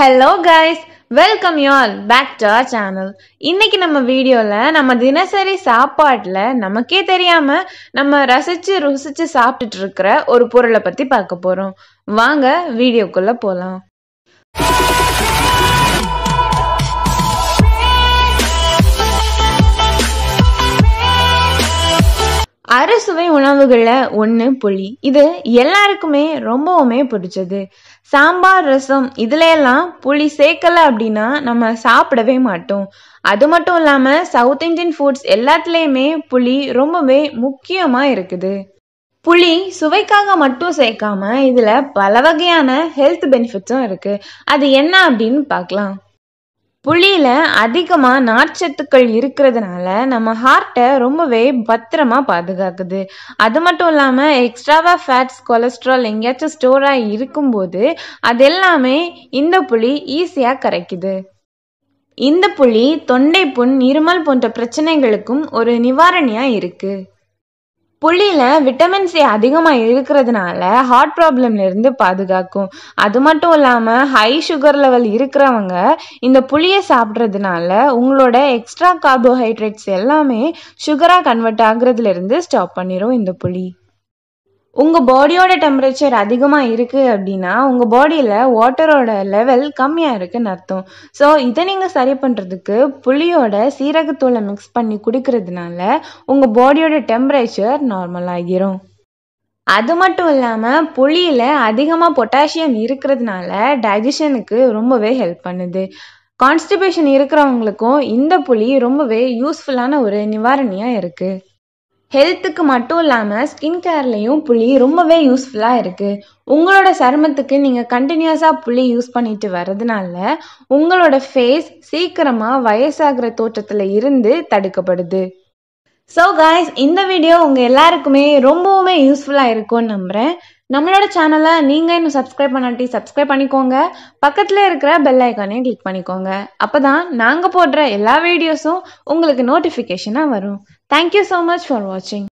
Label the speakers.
Speaker 1: hello guys welcome you all back to our channel இன்னைக்கு நம்ம வீடியோவில் நம்ம தினசரி சாப்பாட்டில் நமக்கே தெரியாமல் நம்ம ரசித்து ருசித்து சாப்பிட்டுட்டு இருக்கிற ஒரு பொருளை பற்றி பார்க்க போகிறோம் வாங்க வீடியோக்குள்ளே போகலாம் அறுசுவை உணவுகளில் ஒன்று புளி இது எல்லாருக்குமே ரொம்பவுமே பிடிச்சது சாம்பார் ரசம் இதுல எல்லாம் புளி சேர்க்கலை அப்படின்னா நம்ம சாப்பிடவே மாட்டோம் அது மட்டும் இல்லாமல் சவுத் இந்தியன் ஃபுட்ஸ் எல்லாத்துலேயுமே புளி ரொம்பவே முக்கியமாக இருக்குது புளி சுவைக்காக மட்டும் சேர்க்காம இதில் பல வகையான ஹெல்த் பெனிஃபிட்ஸும் இருக்குது அது என்ன அப்படின்னு பார்க்கலாம் புளியில் அதிகமாக நார்ச்சத்துக்கள் இருக்கிறதுனால நம்ம ஹார்ட்டை ரொம்பவே பத்திரமா பாதுகாக்குது அது மட்டும் இல்லாமல் எக்ஸ்ட்ராவாக ஃபேட்ஸ் கொலஸ்ட்ரால் எங்கேயாச்சும் ஆகி இருக்கும்போது அது எல்லாமே இந்த புளி ஈஸியாக கரைக்குது இந்த புளி தொண்டை புண் இருமல் போன்ற பிரச்சனைகளுக்கும் ஒரு நிவாரணியா இருக்குது புளியில் விட்டமின் சி அதிகமாக இருக்கிறதுனால ஹார்ட் ப்ராப்ளம்லேருந்து பாதுகாக்கும் அது மட்டும் இல்லாமல் ஹை சுகர் லெவல் இருக்கிறவங்க இந்த புளியை சாப்பிட்றதுனால உங்களோட எக்ஸ்ட்ரா கார்போஹைட்ரேட்ஸ் எல்லாமே சுகராக கன்வெர்ட் ஆகுறதுலேருந்து ஸ்டாப் பண்ணிடும் இந்த புளி உங்கள் பாடியோட டெம்பரேச்சர் அதிகமாக இருக்குது அப்படின்னா உங்கள் பாடியில் வாட்டரோட லெவல் கம்மியாக இருக்குன்னு அர்த்தம் ஸோ இதை நீங்கள் சரி பண்ணுறதுக்கு புளியோட சீரகத்தூளை மிக்ஸ் பண்ணி குடிக்கிறதுனால உங்கள் பாடியோட டெம்பரேச்சர் நார்மல் ஆகிரும் அது மட்டும் இல்லாமல் புளியில் அதிகமாக பொட்டாசியம் இருக்கிறதுனால டைஜஷனுக்கு ரொம்பவே ஹெல்ப் பண்ணுது கான்ஸ்டிபேஷன் இருக்கிறவங்களுக்கும் இந்த புளி ரொம்பவே யூஸ்ஃபுல்லான ஒரு நிவாரணியாக இருக்குது ஹெல்த்துக்கு மட்டும் இல்லாமல் ஸ்கின் கேர்லேயும் புளி ரொம்பவே யூஸ்ஃபுல்லாக இருக்குது உங்களோட சருமத்துக்கு நீங்கள் கண்டினியூஸாக புளி யூஸ் பண்ணிட்டு வர்றதுனால உங்களோட ஃபேஸ் சீக்கிரமாக வயசாகிற தோற்றத்தில் இருந்து தடுக்கப்படுது ஸோ காய்ஸ் இந்த வீடியோ உங்கள் எல்லாருக்குமே ரொம்பவுமே யூஸ்ஃபுல்லாக இருக்கும்னு நம்புகிறேன் நம்மளோட சேனலை நீங்கள் இன்னும் சப்ஸ்கிரைப் பண்ணாட்டி சப்ஸ்கிரைப் பண்ணிக்கோங்க பக்கத்தில் இருக்கிற பெல் ஐக்கானே கிளிக் பண்ணிக்கோங்க அப்போ தான் நாங்கள் போடுற எல்லா வீடியோஸும் உங்களுக்கு நோட்டிஃபிகேஷனாக வரும் தேங்க்யூ ஸோ மச் ஃபார் வாட்சிங்